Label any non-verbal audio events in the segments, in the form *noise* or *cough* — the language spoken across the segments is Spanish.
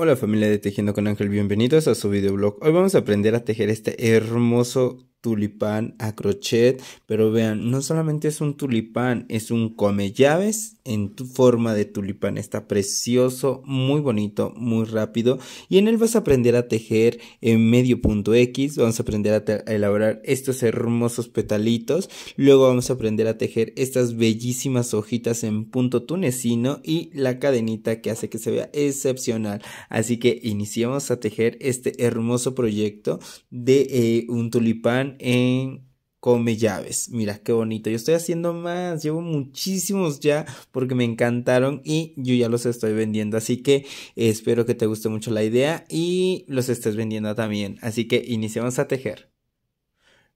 Hola familia de Tejiendo con Ángel, bienvenidos a su videoblog. Hoy vamos a aprender a tejer este hermoso tulipán a crochet, pero vean, no solamente es un tulipán, es un come llaves en tu forma de tulipán, está precioso, muy bonito, muy rápido y en él vas a aprender a tejer en medio punto X, vamos a aprender a, elaborar estos hermosos petalitos, luego vamos a aprender a tejer estas bellísimas hojitas en punto tunecino y la cadenita que hace que se vea excepcional, así que iniciamos a tejer este hermoso proyecto de eh, un tulipán en Come Llaves. Mira qué bonito. Yo estoy haciendo más. Llevo muchísimos ya porque me encantaron y yo ya los estoy vendiendo. Así que espero que te guste mucho la idea y los estés vendiendo también. Así que iniciamos a tejer.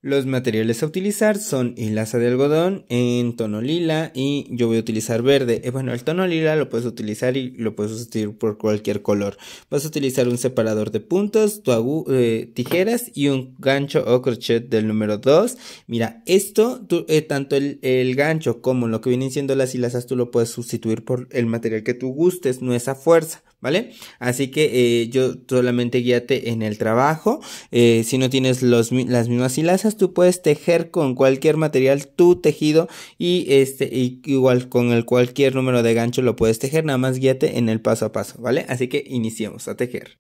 Los materiales a utilizar son hilaza de algodón en tono lila y yo voy a utilizar verde. Eh, bueno, el tono lila lo puedes utilizar y lo puedes sustituir por cualquier color. Vas a utilizar un separador de puntos, eh, tijeras y un gancho o crochet del número 2. Mira, esto, eh, tanto el, gancho como lo que vienen siendo las hilazas, tú lo puedes sustituir por el material que tú gustes, no es a fuerza. ¿Vale? Así que yo solamente guíate en el trabajo. si no tienes las mismas hilazas, tú puedes tejer con cualquier material tu tejido y este igual con el cualquier número de gancho lo puedes tejer, nada más guíate en el paso a paso, ¿vale? Así que iniciemos a tejer.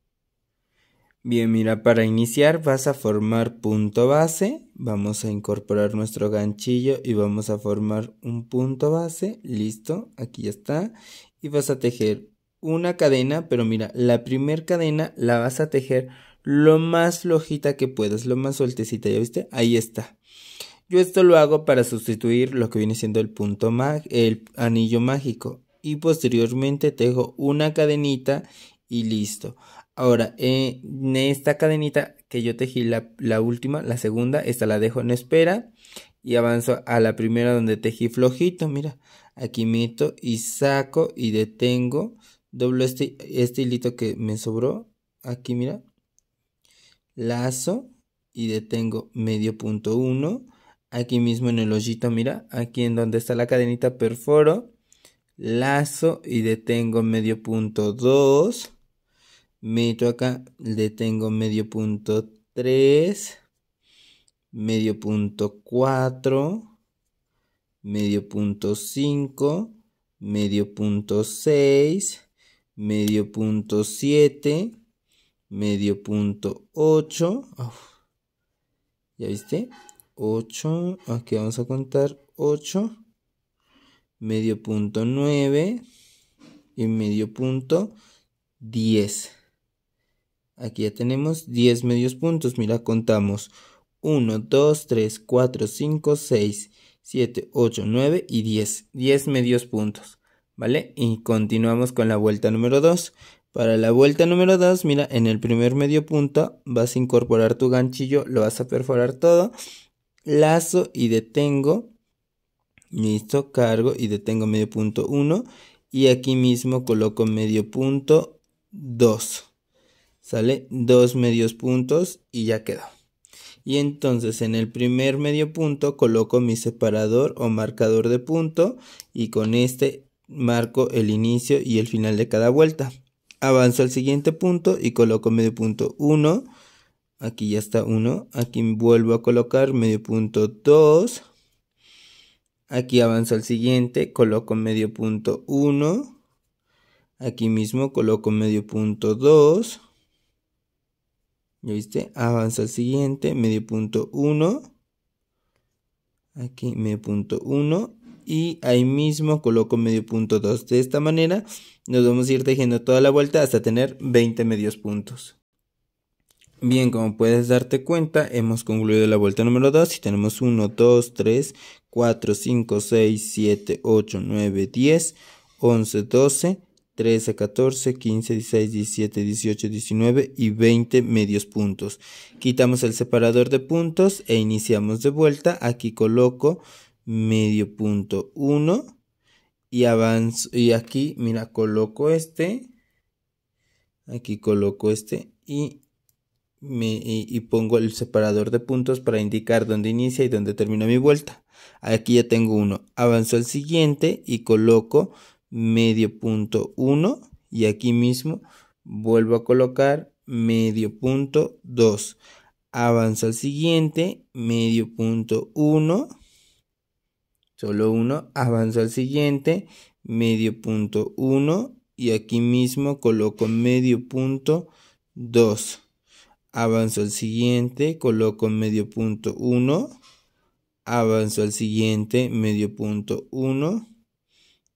Bien, mira, para iniciar vas a formar punto base, vamos a incorporar nuestro ganchillo y vamos a formar un punto base, listo, aquí está, y vas a tejer una cadena, pero mira, la primer cadena la vas a tejer lo más flojita que puedas, lo más sueltecita, ¿ya viste? Ahí está. Yo esto lo hago para sustituir lo que viene siendo el punto mag el anillo mágico y posteriormente tejo una cadenita y listo. Ahora, eh, en esta cadenita que yo tejí la, última, la segunda, esta la dejo en espera y avanzo a la primera donde tejí flojito, mira, aquí meto y saco y detengo, doblo este, este hilito que me sobró, aquí mira, lazo y detengo medio punto 1. Aquí mismo en el hoyito, mira, aquí en donde está la cadenita perforo, lazo y detengo medio punto 2. Meto acá, detengo medio punto 3, medio punto 4, medio punto 5, medio punto 6, medio punto 7 medio punto 8. ¿Ya viste? 8. Aquí vamos a contar 8. Medio punto 9. Y medio punto 10. Aquí ya tenemos 10 medios puntos. Mira, contamos 1, 2, 3, 4, 5, 6, 7, 8, 9 y 10. 10 medios puntos. ¿Vale? Y continuamos con la vuelta número 2. Para la vuelta número 2, mira, en el primer medio punto vas a incorporar tu ganchillo, lo vas a perforar todo, lazo y detengo, listo, cargo y detengo medio punto 1 y aquí mismo coloco medio punto 2, sale dos medios puntos y ya quedó. Y entonces en el primer medio punto coloco mi separador o marcador de punto y con este marco el inicio y el final de cada vuelta avanzo al siguiente punto y coloco medio punto 1, aquí ya está 1, aquí vuelvo a colocar medio punto 2, aquí avanzo al siguiente, coloco medio punto 1, aquí mismo coloco medio punto 2, ¿ya viste? Avanzo al siguiente, medio punto 1, aquí medio punto 1 y ahí mismo coloco medio punto 2. De esta manera nos vamos a ir tejiendo toda la vuelta hasta tener 20 medios puntos. Bien, como puedes darte cuenta, hemos concluido la vuelta número 2 y tenemos 1, 2, 3, 4, 5, 6, 7, 8, 9, 10, 11, 12, 13, 14, 15, 16, 17, 18, 19 y 20 medios puntos. Quitamos el separador de puntos e iniciamos de vuelta. Aquí coloco medio punto 1 y avanzo y aquí mira coloco este aquí coloco este y, me, y, pongo el separador de puntos para indicar dónde inicia y dónde termina mi vuelta aquí ya tengo uno avanzo al siguiente y coloco medio punto 1 y aquí mismo vuelvo a colocar medio punto 2 avanzo al siguiente medio punto 1 solo uno, avanzo al siguiente, medio punto uno, y aquí mismo coloco medio punto dos. Avanzo al siguiente, coloco medio punto uno, avanzo al siguiente, medio punto uno,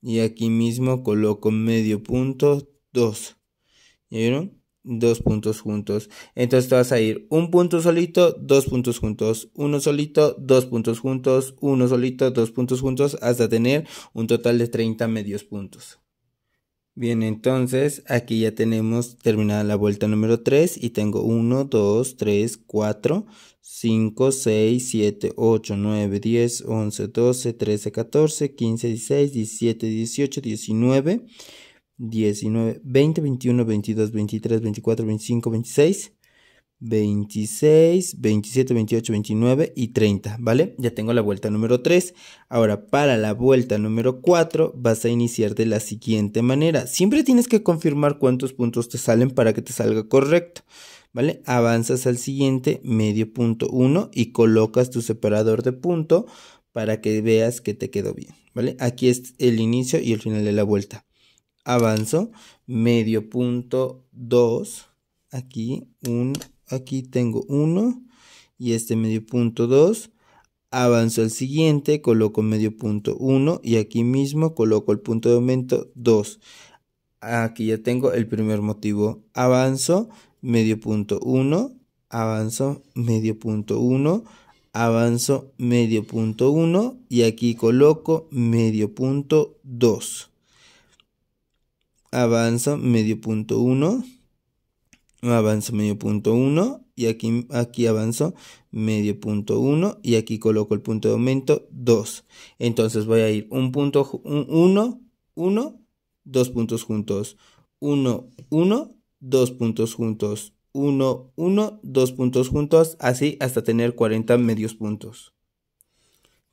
y aquí mismo coloco medio punto dos. vieron? dos puntos juntos. Entonces te vas a ir un punto solito, dos puntos juntos, uno solito, dos puntos juntos, uno solito, dos puntos juntos, hasta tener un total de 30 medios puntos. Bien, entonces aquí ya tenemos terminada la vuelta número 3 y tengo 1, 2, 3, 4, 5, 6, 7, 8, 9, 10, 11, 12, 13, 14, 15, 16, 17, 18, 19. 19, 20, 21, 22, 23, 24, 25, 26, 26, 27, 28, 29 y 30, ¿vale? Ya tengo la vuelta número 3. Ahora, para la vuelta número 4 vas a iniciar de la siguiente manera. Siempre tienes que confirmar cuántos puntos te salen para que te salga correcto. ¿Vale? Avanzas al siguiente medio punto 1 y colocas tu separador de punto para que veas que te quedó bien, ¿vale? Aquí es el inicio y el final de la vuelta avanzo medio punto 2 aquí un aquí tengo 1 y este medio punto 2 avanzo al siguiente coloco medio punto 1 y aquí mismo coloco el punto de aumento 2 aquí ya tengo el primer motivo avanzo medio punto 1 avanzo medio punto 1 avanzo medio punto 1 y aquí coloco medio punto 2 avanzo medio punto 1, avanzo medio punto 1 y aquí, aquí avanzo medio punto 1 y aquí coloco el punto de aumento 2. Entonces voy a ir un punto 1, 1, 2 puntos juntos, 1, 1, 2 puntos juntos, 1, 1, 2 puntos juntos, así hasta tener 40 medios puntos.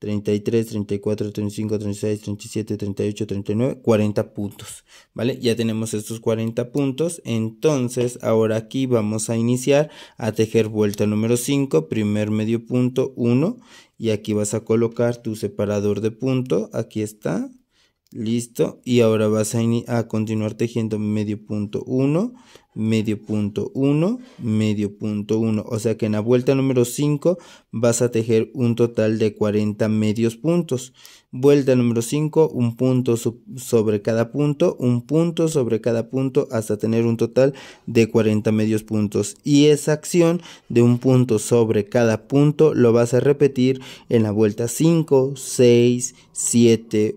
33, 34, 35, 36, 37, 38, 39, 40 puntos, ¿vale? Ya tenemos estos 40 puntos, entonces ahora aquí vamos a iniciar a tejer vuelta número 5, primer medio punto 1 y aquí vas a colocar tu separador de punto, aquí está, Listo. Y ahora vas a, a continuar tejiendo medio punto 1, medio punto 1, medio punto 1. O sea que en la vuelta número 5 vas a tejer un total de 40 medios puntos. Vuelta número 5, un punto sobre cada punto, un punto sobre cada punto hasta tener un total de 40 medios puntos. Y esa acción de un punto sobre cada punto lo vas a repetir en la vuelta 5, 6, 7,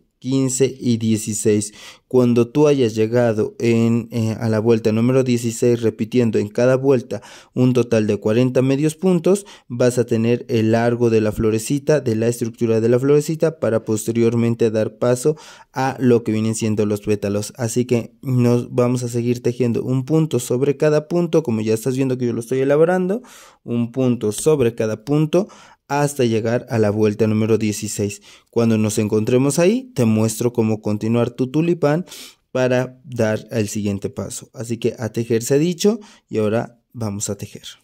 15 y 16. Cuando tú hayas llegado en, eh, a la vuelta número 16 repitiendo en cada vuelta un total de 40 medios puntos, vas a tener el largo de la florecita, de la estructura de la florecita para posteriormente dar paso a lo que vienen siendo los pétalos. Así que nos vamos a seguir tejiendo un punto sobre cada punto, como ya estás viendo que yo lo estoy elaborando, un punto sobre cada punto hasta llegar a la vuelta número 16. Cuando nos encontremos ahí, te muestro cómo continuar tu tulipán para dar el siguiente paso. Así que a tejer se ha dicho y ahora vamos a tejer.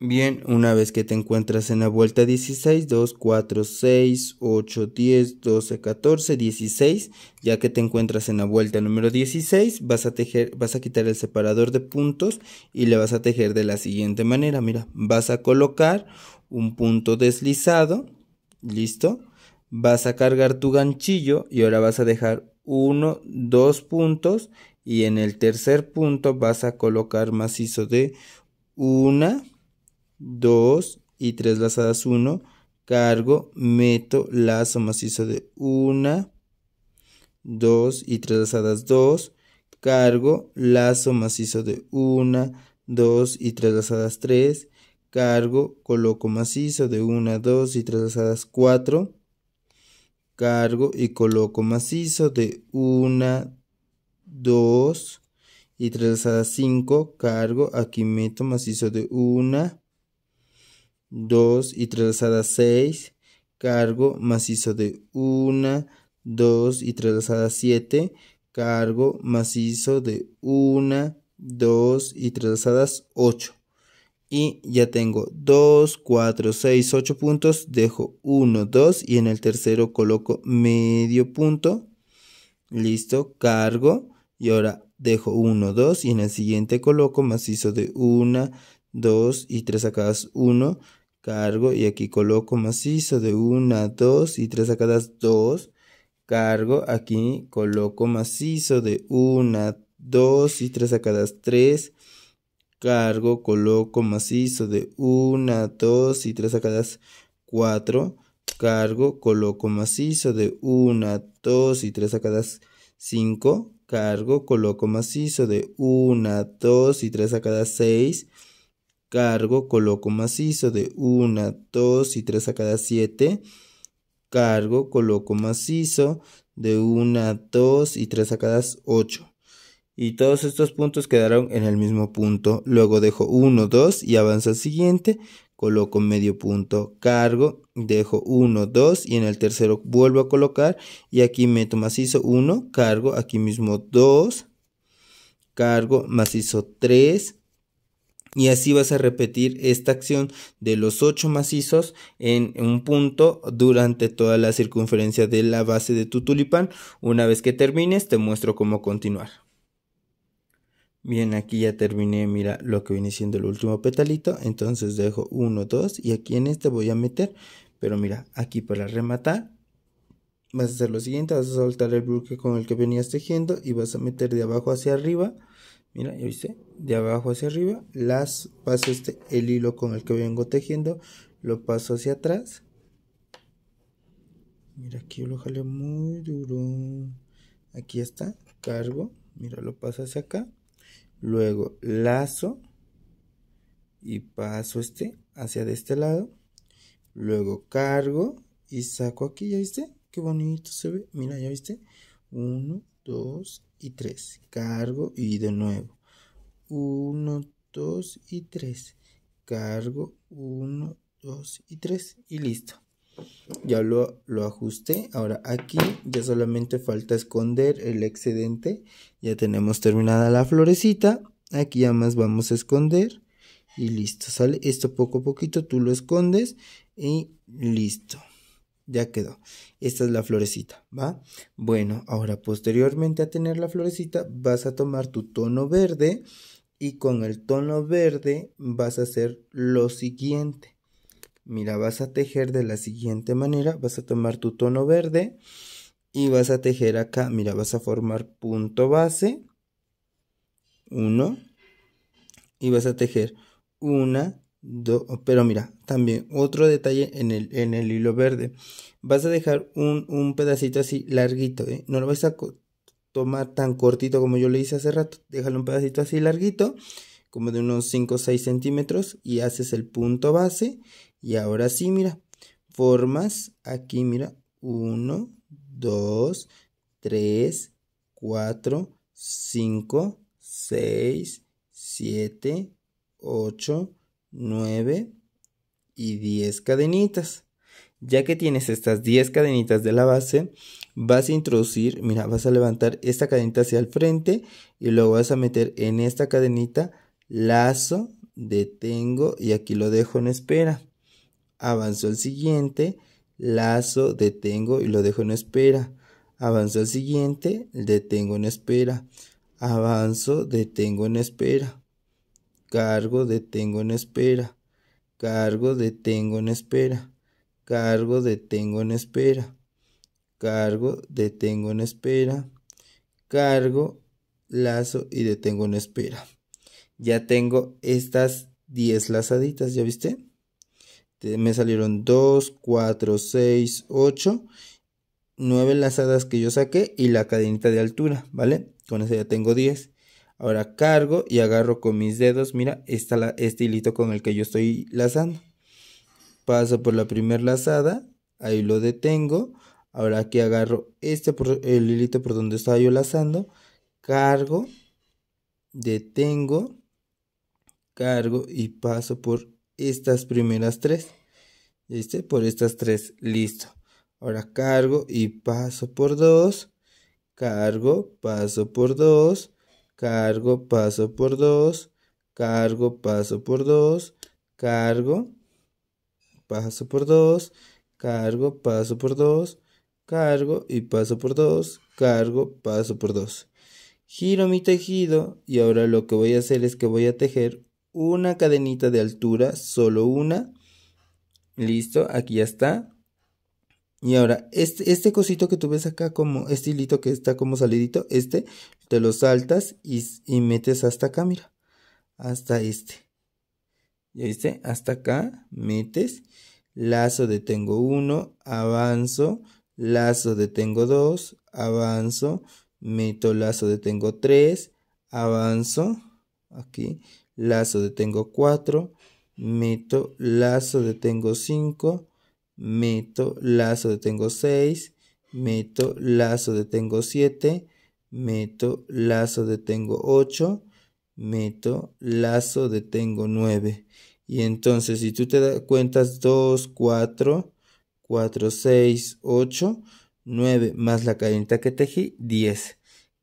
Bien, una vez que te encuentras en la vuelta 16, 2, 4, 6, 8, 10, 12, 14, 16, ya que te encuentras en la vuelta número 16, vas a tejer, vas a quitar el separador de puntos y le vas a tejer de la siguiente manera, mira, vas a colocar un punto deslizado, listo, vas a cargar tu ganchillo y ahora vas a dejar 1, 2 puntos y en el tercer punto vas a colocar macizo de una 2 y 3 lazadas 1, cargo, meto, lazo macizo de 1, 2 y 3 lazadas 2, cargo, lazo macizo de 1, 2 y 3 lazadas 3, cargo, coloco macizo de 1, 2 y 3 lazadas 4, cargo y coloco macizo de 1, 2 y 3 lazadas 5, cargo, aquí meto macizo de 1, 2 y 3 lazadas 6, cargo macizo de 1, 2 y 3 lazadas 7, cargo macizo de 1, 2 y 3 lazadas 8. Y ya tengo 2, 4, 6, 8 puntos, dejo 1, 2 y en el tercero coloco medio punto. Listo, cargo y ahora dejo 1, 2 y en el siguiente coloco macizo de 1, 2 y 3 sacadas 1 cargo y aquí coloco macizo de 1, 2 y 3 sacadas 2, cargo, aquí coloco macizo de 1, 2 y 3 sacadas 3, cargo, coloco macizo de 1, 2 y 3 sacadas 4, cargo, coloco macizo de 1, 2 y 3 sacadas 5, cargo, coloco macizo de 1, 2 y 3 sacadas 6, Cargo, coloco macizo de 1, 2 y 3 a cada 7. Cargo, coloco macizo de 1, 2 y 3 a cada 8. Y todos estos puntos quedaron en el mismo punto. Luego dejo 1, 2 y avanzo al siguiente. Coloco medio punto, cargo, dejo 1, 2 y en el tercero vuelvo a colocar. Y aquí meto macizo 1, cargo, aquí mismo 2, cargo, macizo 3, y así vas a repetir esta acción de los ocho macizos en un punto durante toda la circunferencia de la base de tu tulipán. Una vez que termines te muestro cómo continuar. Bien, aquí ya terminé, mira lo que viene siendo el último petalito. Entonces dejo uno, dos y aquí en este voy a meter. Pero mira, aquí para rematar vas a hacer lo siguiente. Vas a soltar el bloque con el que venías tejiendo y vas a meter de abajo hacia arriba Mira, ¿ya viste? De abajo hacia arriba, las paso este, el hilo con el que vengo tejiendo, lo paso hacia atrás. Mira, aquí lo jale muy duro. Aquí está, cargo, mira, lo paso hacia acá. Luego lazo y paso este hacia de este lado. Luego cargo y saco aquí, ¿ya viste? Qué bonito se ve. Mira, ¿ya viste? Uno, 2 y 3. Cargo y de nuevo. 1, 2 y 3. Cargo 1, 2 y 3. Y listo. Ya lo, lo ajusté. Ahora aquí ya solamente falta esconder el excedente. Ya tenemos terminada la florecita. Aquí ya más vamos a esconder. Y listo. Sale esto poco a poquito. Tú lo escondes. Y listo ya quedó. Esta es la florecita, ¿va? Bueno, ahora posteriormente a tener la florecita vas a tomar tu tono verde y con el tono verde vas a hacer lo siguiente. Mira, vas a tejer de la siguiente manera, vas a tomar tu tono verde y vas a tejer acá, mira, vas a formar punto base, uno, y vas a tejer una, pero mira, también otro detalle en el, en el hilo verde. Vas a dejar un, pedacito así larguito, ¿eh? No lo vas a tomar tan cortito como yo le hice hace rato. Déjalo un pedacito así larguito, como de unos 5 o 6 centímetros, y haces el punto base. Y ahora sí, mira, formas aquí, mira, 1, 2, 3, 4, 5, 6, 7, 8, 9 y 10 cadenitas. Ya que tienes estas 10 cadenitas de la base, vas a introducir, mira, vas a levantar esta cadenita hacia el frente y luego vas a meter en esta cadenita lazo, detengo y aquí lo dejo en espera. Avanzo al siguiente, lazo, detengo y lo dejo en espera. Avanzo al siguiente, detengo en espera. Avanzo, detengo en espera cargo detengo en espera, cargo detengo en espera, cargo detengo en espera, cargo detengo en espera, cargo, lazo y detengo en espera. Ya tengo estas 10 lazaditas, ¿ya viste? Me salieron 2, 4, 6, 8, 9 lazadas que yo saqué y la cadenita de altura, ¿vale? Con esa ya tengo 10. Ahora cargo y agarro con mis dedos, mira, está este hilito con el que yo estoy lazando. Paso por la primera lazada, ahí lo detengo. Ahora aquí agarro este por, el hilito por donde estaba yo lazando, cargo, detengo, cargo y paso por estas primeras tres. ¿Viste? Por estas tres, listo. Ahora cargo y paso por dos, cargo, paso por dos cargo, paso por 2, cargo, paso por 2, cargo, paso por 2, cargo, paso por 2, cargo y paso por 2, cargo, paso por 2. Giro mi tejido y ahora lo que voy a hacer es que voy a tejer una cadenita de altura, solo una. Listo, aquí ya está. Y ahora, este, este cosito que tú ves acá como, este que está como salidito, este te lo saltas y, metes hasta acá, mira, hasta este. ¿Ya viste? Hasta acá, metes, lazo detengo 1, avanzo, lazo detengo 2, avanzo, meto lazo detengo 3, avanzo, aquí, lazo detengo 4, meto lazo detengo 5, meto lazo detengo 6, meto lazo detengo 7, meto, lazo, detengo 8, meto, lazo, detengo 9. Y entonces si tú te das cuentas 2, 4, 4, 6, 8, 9 más la cadenita que tejí, 10.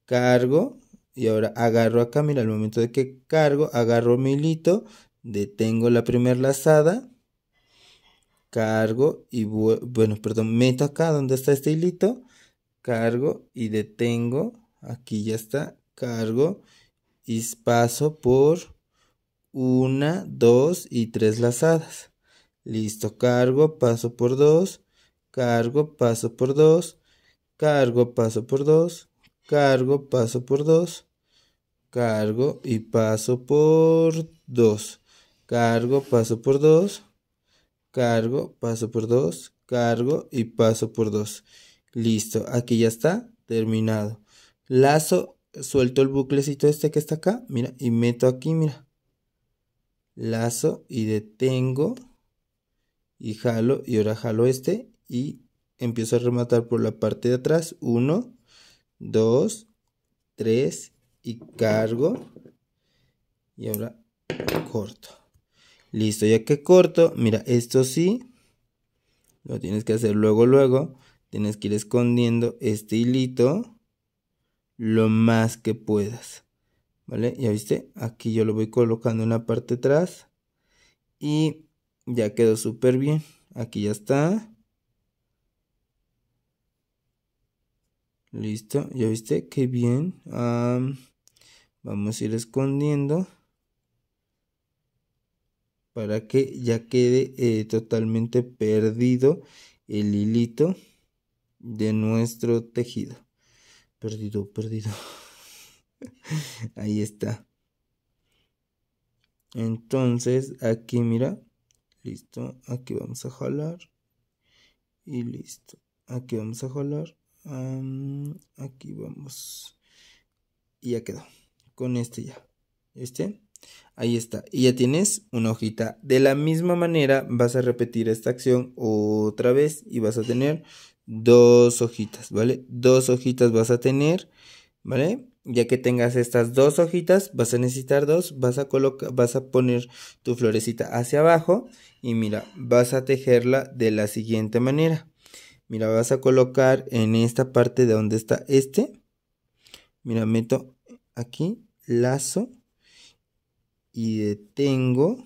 Cargo y ahora agarro acá, mira, al momento de que cargo, agarro mi hilito, detengo la primera lazada, cargo y bueno, perdón, meto acá donde está este hilito, cargo y detengo aquí ya está, cargo y paso por una, dos y tres lazadas. Listo, cargo, paso por dos, cargo, paso por dos, cargo, paso por dos, cargo, paso por dos, cargo y paso por dos, cargo, paso por dos, cargo, paso por dos, cargo y paso por dos. Listo, aquí ya está terminado lazo, suelto el buclecito este que está acá, mira, y meto aquí, mira, lazo y detengo y jalo y ahora jalo este y empiezo a rematar por la parte de atrás, uno, dos, tres, y cargo y ahora corto. Listo, ya que corto, mira, esto sí, lo tienes que hacer luego, luego, tienes que ir escondiendo este hilito lo más que puedas. ¿Vale? Ya viste, aquí yo lo voy colocando en la parte atrás. Y ya quedó súper bien. Aquí ya está. Listo, ya viste, qué bien. vamos a ir escondiendo para que ya quede eh, totalmente perdido el hilito de nuestro tejido. Perdido, perdido. *laughs* Ahí está. Entonces, aquí mira. Listo. Aquí vamos a jalar. Y listo. Aquí vamos a jalar. aquí vamos. Y ya quedó. Con este ya. Este. Ahí está. Y ya tienes una hojita. De la misma manera vas a repetir esta acción otra vez y vas a tener dos hojitas, ¿vale? Dos hojitas vas a tener, ¿vale? Ya que tengas estas dos hojitas, vas a necesitar dos, vas a colocar, vas a poner tu florecita hacia abajo y mira, vas a tejerla de la siguiente manera. Mira, vas a colocar en esta parte de donde está este. Mira, meto aquí lazo y detengo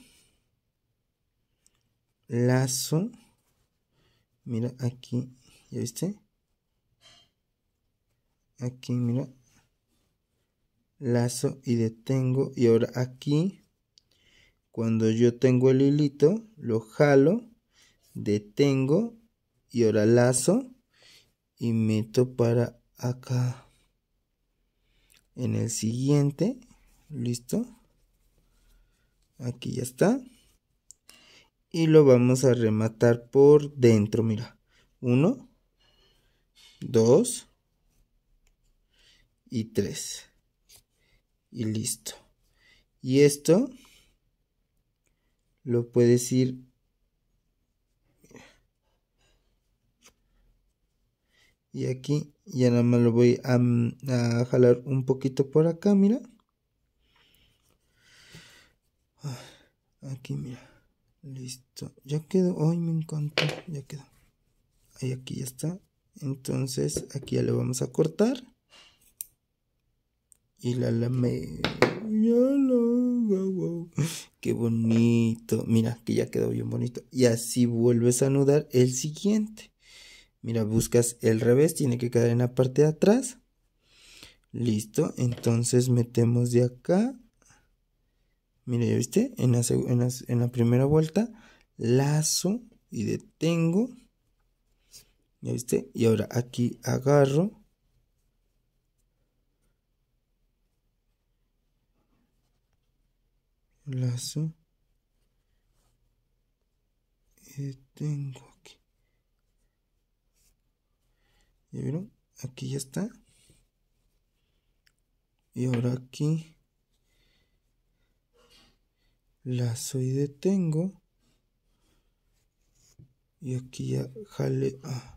lazo. Mira aquí ¿Ya viste? Aquí, mira. Lazo y detengo. Y ahora aquí, cuando yo tengo el hilito, lo jalo, detengo. Y ahora lazo y meto para acá. En el siguiente, listo. Aquí ya está. Y lo vamos a rematar por dentro, mira. Uno, 2 y 3. Y listo. Y esto lo puedes ir y aquí ya nada más lo voy a, jalar un poquito por acá mira ah, aquí mira listo ya quedó ay me encanta ya quedó ahí aquí ya está entonces aquí ya le vamos a cortar y la lame qué bonito mira que ya quedó bien bonito y así vuelves a anudar el siguiente mira buscas el revés tiene que quedar en la parte de atrás listo entonces metemos de acá mira ya viste en la, en la primera vuelta lazo y detengo ¿Ya viste? Y ahora aquí agarro. Lazo. Y detengo aquí. ¿Ya vieron? Aquí ya está. Y ahora aquí. Lazo y detengo. Y aquí ya jale. Ah.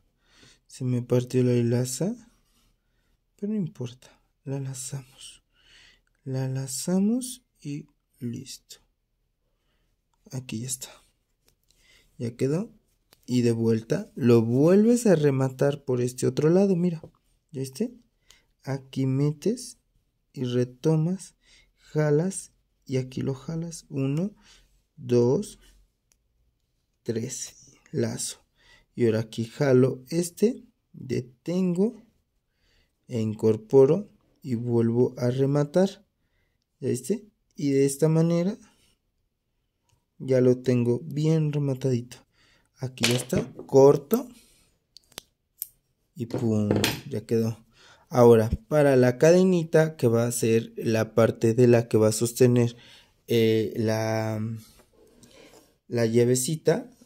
Se me partió la hilaza. Pero no importa. La lazamos. La lazamos y listo. Aquí ya está. Ya quedó. Y de vuelta lo vuelves a rematar por este otro lado. Mira. ¿Ya viste? Aquí metes y retomas. Jalas. Y aquí lo jalas. Uno, dos, tres. Lazo. Y ahora aquí jalo este, detengo, e incorporo y vuelvo a rematar. este. Y de esta manera ya lo tengo bien rematadito. Aquí ya está, corto y pum, ya quedó. Ahora, para la cadenita que va a ser la parte de la que va a sostener eh, la, la llavecita,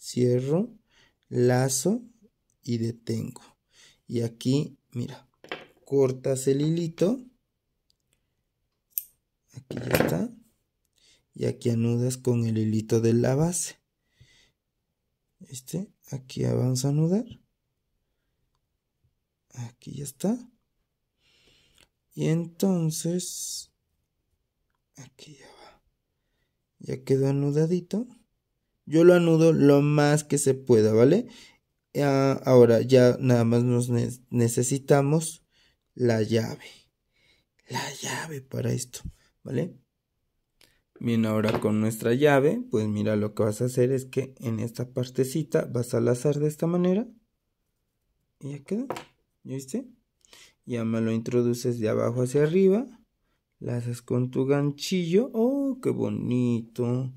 cierro, lazo y detengo. Y aquí, mira, cortas el hilito. Aquí ya está. Y aquí anudas con el hilito de la base. Este, aquí vamos a anudar. Aquí ya está. Y entonces, aquí ya va. Ya quedó anudadito. Yo lo anudo lo más que se pueda, ¿vale? Ah, ahora ya nada más nos necesitamos la llave. La llave para esto, ¿vale? Bien, ahora con nuestra llave, pues mira lo que vas a hacer es que en esta partecita vas a lazar de esta manera. Y ya queda, ¿ya viste? Ya me lo introduces de abajo hacia arriba. Lazas con tu ganchillo. ¡Oh, qué bonito!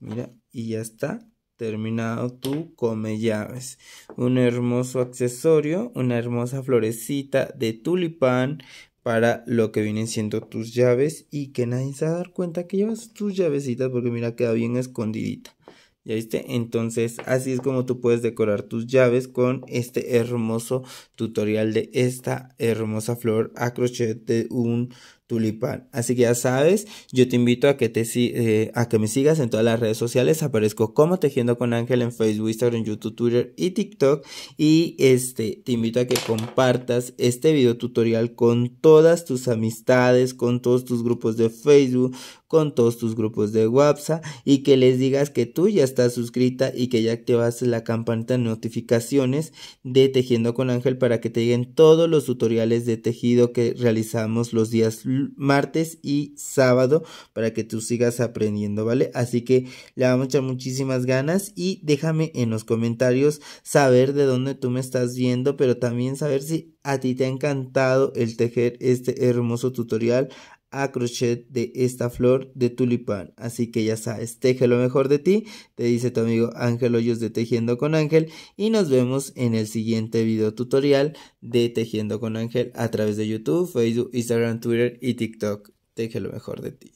Mira, y ya está terminado tu come llaves. Un hermoso accesorio, una hermosa florecita de tulipán para lo que vienen siendo tus llaves y que nadie se va a dar cuenta que llevas tus llavecitas porque mira queda bien escondidita. ¿Ya viste? Entonces así es como tú puedes decorar tus llaves con este hermoso tutorial de esta hermosa flor a crochet de un tulipán. Así que ya sabes, yo te invito a que, te, eh, a que me sigas en todas las redes sociales. Aparezco como Tejiendo con Ángel en Facebook, Instagram, YouTube, Twitter y TikTok. Y este, te invito a que compartas este video tutorial con todas tus amistades, con todos tus grupos de Facebook, con todos tus grupos de WhatsApp y que les digas que tú ya estás suscrita y que ya activaste la campanita de notificaciones de Tejiendo con Ángel para que te lleguen todos los tutoriales de tejido que realizamos los días martes y sábado para que tú sigas aprendiendo, ¿vale? Así que le vamos a echar muchísimas ganas y déjame en los comentarios saber de dónde tú me estás viendo, pero también saber si a ti te ha encantado el tejer este hermoso tutorial a crochet de esta flor de tulipán. Así que ya sabes, teje lo mejor de ti, te dice tu amigo Ángel Hoyos de Tejiendo con Ángel y nos vemos en el siguiente video tutorial de Tejiendo con Ángel a través de YouTube, Facebook, Instagram, Twitter y TikTok. Teje lo mejor de ti.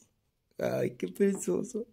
Ay, qué precioso.